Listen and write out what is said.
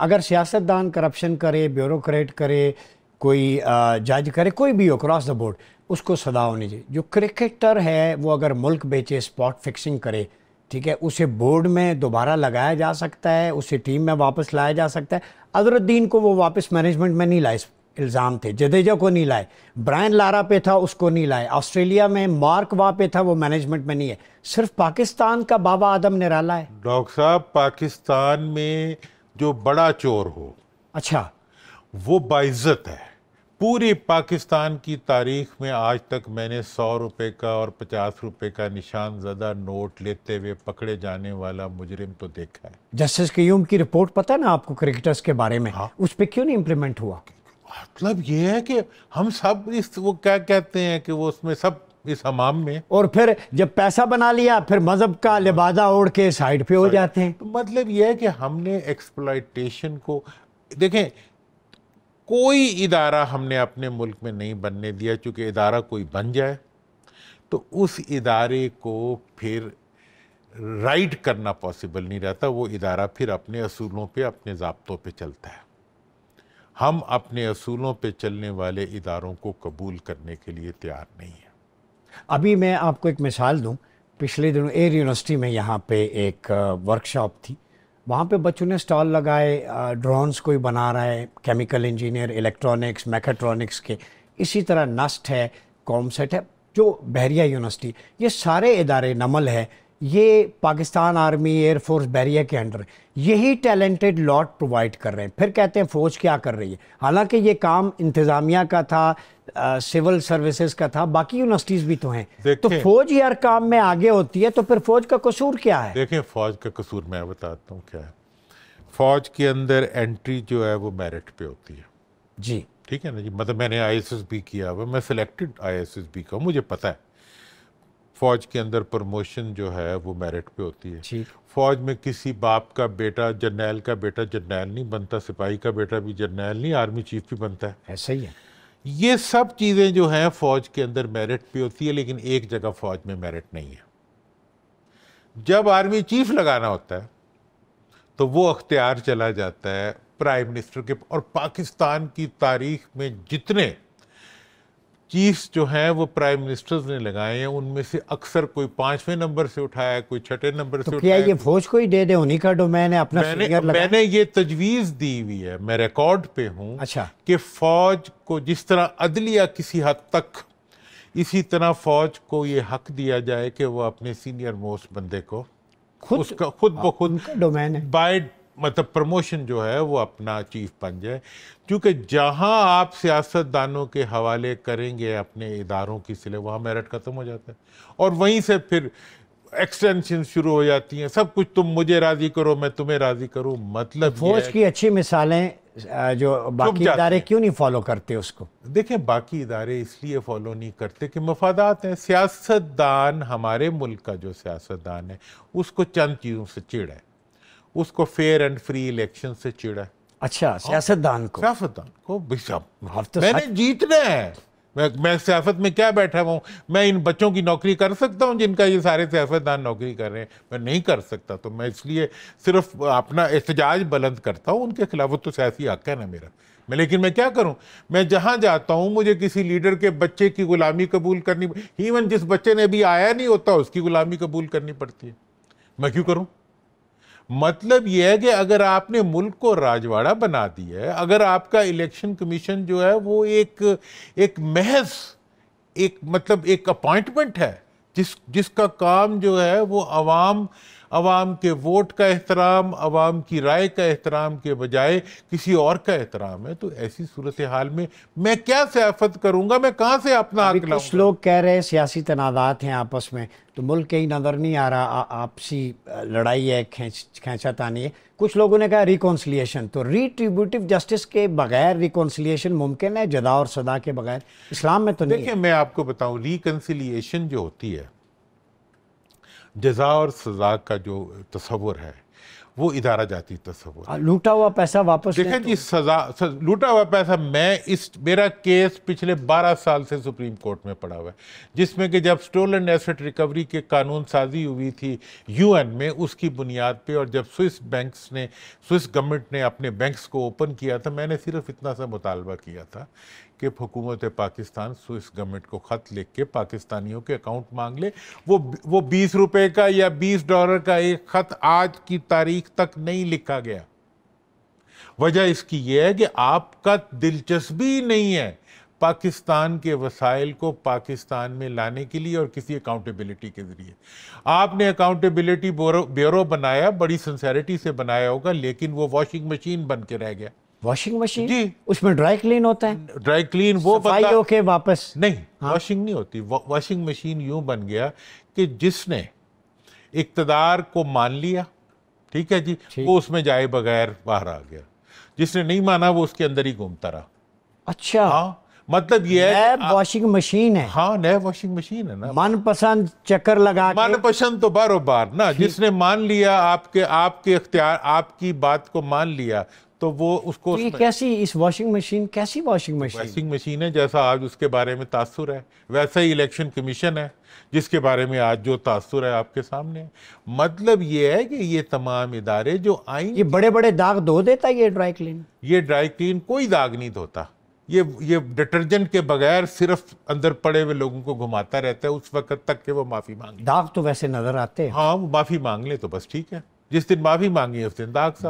अगर सियासतदान करप्शन करे ब्यूरोक्रेट करे कोई जज करे कोई भी हो क्रॉस द बोर्ड उसको सदा होनी चाहिए जो क्रिकेटर है वो अगर मुल्क बेचे स्पॉट फिक्सिंग करे ठीक है उसे बोर्ड में दोबारा लगाया जा सकता है उसे टीम में वापस लाया जा सकता है अजरुद्दीन को वो वापस मैनेजमेंट में नहीं लाए इल्ज़ाम थे जदेजा को नहीं लाए ब्रायन लारा पे था उसको नहीं लाए ऑस्ट्रेलिया में मार्क वा पे था वो मैनेजमेंट में नहीं है सिर्फ पाकिस्तान का बाबा आदम निराला है डॉक्टर साहब पाकिस्तान में जो बड़ा चोर हो अच्छा वो बाइज्जत है पूरी पाकिस्तान की तारीख में आज तक मैंने सौ रुपए का और पचास रुपए का निशान ज़्यादा नोट लेते हुए पकड़े जाने वाला मुजरिम तो देखा है जस्टिस क्यूम की रिपोर्ट पता है ना आपको क्रिकेटर्स के बारे में हाँ? उस पर क्यों नहीं इम्प्लीमेंट हुआ मतलब ये है कि हम सब इस वो क्या कहते हैं कि वो उसमें सब इस हमाम में और फिर जब पैसा बना लिया फिर मज़हब का लिबादा ओढ़ के साइड पे हो जाते हैं तो मतलब यह है कि हमने एक्सप्लाइटेशन को देखें कोई इदारा हमने अपने मुल्क में नहीं बनने दिया चूँकि इदारा कोई बन जाए तो उस इदारे को फिर राइट करना पॉसिबल नहीं रहता वो इदारा फिर अपने असूलों पे अपने जबतों पे चलता है हम अपने असूलों पे चलने वाले इदारों को कबूल करने के लिए तैयार नहीं हैं अभी मैं आपको एक मिसाल दूं पिछले दिनों एयर यूनिवर्सिटी में यहाँ पे एक वर्कशॉप थी वहाँ पे बच्चों ने स्टॉल लगाए ड्रोन्स कोई बना रहा है केमिकल इंजीनियर इलेक्ट्रॉनिक्स मैकेट्रॉनिक्स के इसी तरह नस्ट है कॉमसेट है जो बहरिया यूनिवर्सिटी ये सारे इदारे नमल है ये पाकिस्तान आर्मी एयरफोर्स बैरियर के अंडर यही टैलेंटेड लॉट प्रोवाइड कर रहे हैं फिर कहते हैं फ़ौज क्या कर रही है हालांकि ये काम इंतज़ामिया का था सिविल सर्विसेज का था बाकी यूनिवर्सिटीज़ भी तो हैं तो फ़ौज यार काम में आगे होती है तो फिर फ़ौज का कसूर क्या है देखें फ़ौज का कसूर मैं बताता हूँ क्या है फ़ौज के अंदर एंट्री जो है वो मेरिट पे होती है जी ठीक है ना जी मतलब मैंने आई भी किया हुआ मैं सिलेक्टेड आई का मुझे पता है फ़ौज के अंदर प्रमोशन जो है वो मेरिट पे होती है फ़ौज में किसी बाप का बेटा जर्नैल का बेटा जर्नैल नहीं बनता सिपाही का बेटा भी जर्नैल नहीं आर्मी चीफ भी बनता है ऐसा ही है ये सब चीज़ें जो हैं फ़ौज के अंदर मेरिट पे होती है लेकिन एक जगह फ़ौज में मेरिट नहीं है जब आर्मी चीफ लगाना होता है तो वो अख्तियार चला जाता है प्राइम मिनिस्टर के और पाकिस्तान की तारीख में जितने चीफ्स जो हैं वो प्राइम मिनिस्टर्स ने लगाए हैं उनमें से अक्सर कोई पांचवें नंबर से उठाया कोई छठे नंबर तो से क्या ये फौज को ही दे दे उन्हीं का डोमेन है अपना मैंने, मैंने ये तजवीज दी हुई है मैं रिकॉर्ड पे हूँ अच्छा कि फौज को जिस तरह अदलिया किसी हद तक इसी तरह फौज को ये हक दिया जाए कि वो अपने सीनियर मोस्ट बंदे को खुद उसका खुद हाँ, ब खुद डोमेन बाय मतलब प्रमोशन जो है वो अपना चीफ बन जाए क्योंकि जहाँ आप सियासतदानों के हवाले करेंगे अपने इदारों की सिले वहाँ मेरिट ख़त्म हो जाता है और वहीं से फिर एक्सटेंशन शुरू हो जाती हैं सब कुछ तुम मुझे राज़ी करो मैं तुम्हें राज़ी करूँ मतलब फौज की अच्छी मिसालें जो बाकी इदारे क्यों नहीं फॉलो करते उसको देखें बाकी इदारे इसलिए फॉलो नहीं करते कि मफादात हैं सियासतदान हमारे मुल्क का जो सियासतदान है उसको चंद चीज़ों से चिड़ है उसको फेयर एंड फ्री इलेक्शन से चिड़ा है अच्छा हाँ। सियासतदान को सियासतदान को तो मैंने जीतना है मैं मैं सियासत में क्या बैठा हुआ मैं इन बच्चों की नौकरी कर सकता हूँ जिनका ये सारे सियासतदान नौकरी कर रहे हैं मैं नहीं कर सकता तो मैं इसलिए सिर्फ अपना एहतजाज बुलंद करता हूँ उनके खिलाफ तो सियासी हक है ना मेरा मैं लेकिन मैं क्या करूं मैं जहां जाता हूं मुझे किसी लीडर के बच्चे की गुलामी कबूल करनी इवन जिस बच्चे ने अभी आया नहीं होता उसकी गुलामी कबूल करनी पड़ती है मैं क्यों करूं मतलब यह है कि अगर आपने मुल्क को राजवाड़ा बना दिया है अगर आपका इलेक्शन कमीशन जो है वो एक एक महज एक मतलब एक अपॉइंटमेंट है जिस जिसका काम जो है वो आवाम अवाम के वोट का एहतराम अवाम की राय का एहतराम के बजाय किसी और का एहतराम है तो ऐसी सूरत हाल में मैं क्या सियाफत करूंगा मैं कहाँ से अपना हक कुछ लोग कह रहे हैं सियासी तनाजात हैं आपस में तो मुल्क कहीं नज़र नहीं आ रहा आपसी लड़ाई है खेच खेचा तानी है कुछ लोगों ने कहा रिकॉन्सलिएशन तो रिट्रीब्यूटिव जस्टिस के बगैर रिकॉन्सलिएशन मुमकिन है जदा और सदा के बगैर इस्लाम में तो नहीं देखिए मैं आपको बताऊँ रिकन्सिलिएशन जो होती है जजा और सजा का जो तस्वुर है वो इदारा जाती तस्वुर लूटा हुआ पैसा वापस देखें जी तो। सजा स, लूटा हुआ पैसा मैं इस मेरा केस पिछले 12 साल से सुप्रीम कोर्ट में पड़ा हुआ है जिसमें कि जब स्टोलन एसेट रिकवरी के कानून साजी हुई थी यूएन में उसकी बुनियाद पे और जब स्विस बैंक्स ने स्विस गवर्नमेंट ने अपने बैंक्स को ओपन किया था मैंने सिर्फ इतना सा मुतालबा किया था कि हुकूमत पाकिस्तान स्विस गवर्नमेंट को ख़त लिख के पाकिस्तानियों के अकाउंट मांग ले वो वो बीस रुपए का या बीस डॉलर का एक ख़त आज की तारीख तक नहीं लिखा गया वजह इसकी यह है कि आपका दिलचस्पी नहीं है पाकिस्तान के वसाइल को पाकिस्तान में लाने के लिए और किसी अकाउंटेबिलिटी के ज़रिए आपने अकाउंटेबिलिटी ब्यूरो बनाया बड़ी सिंसेरिटी से बनाया होगा लेकिन वो वॉशिंग मशीन बन के रह गया वॉशिंग मशीन जी उसमें ड्राई क्लीन होता है ड्राई क्लीन वो बंदा होके वापस नहीं हाँ? वॉशिंग नहीं होती वॉशिंग मशीन यूं बन गया कि जिसने इकतदार को मान लिया ठीक है जी ठीक। वो उसमें जाए बगैर बाहर आ गया जिसने नहीं माना वो उसके अंदर ही घूमता रहा अच्छा हाँ मतलब ये है वॉशिंग मशीन है हाँ नया वॉशिंग मशीन है ना मनपसंद चक्कर लगा मनपसंद तो बारो बार ना जिसने मान लिया आपके आपके अख्तियार आपकी बात को मान लिया तो वो उसको तो ये कैसी इस वॉशिंग मशीन कैसी वॉशिंग मशीन वॉशिंग मशीन है जैसा आज उसके बारे में तासुर है वैसा ही इलेक्शन कमीशन है जिसके बारे में आज जो तासुर है आपके सामने मतलब ये है कि ये तमाम इदारे जो आई ये बड़े बड़े दाग धो देता है ये ड्राई क्लीन ये ड्राई क्लीन कोई दाग नहीं धोता ये ये डिटर्जेंट के बगैर सिर्फ अंदर पड़े हुए लोगों को घुमाता रहता है उस वक्त तक के वो माफ़ी मांगे दाग तो वैसे नज़र आते हैं हाँ माफ़ी मांग ले तो बस ठीक है जिस दिन माफ़ी मांगी उस दिन दाग सा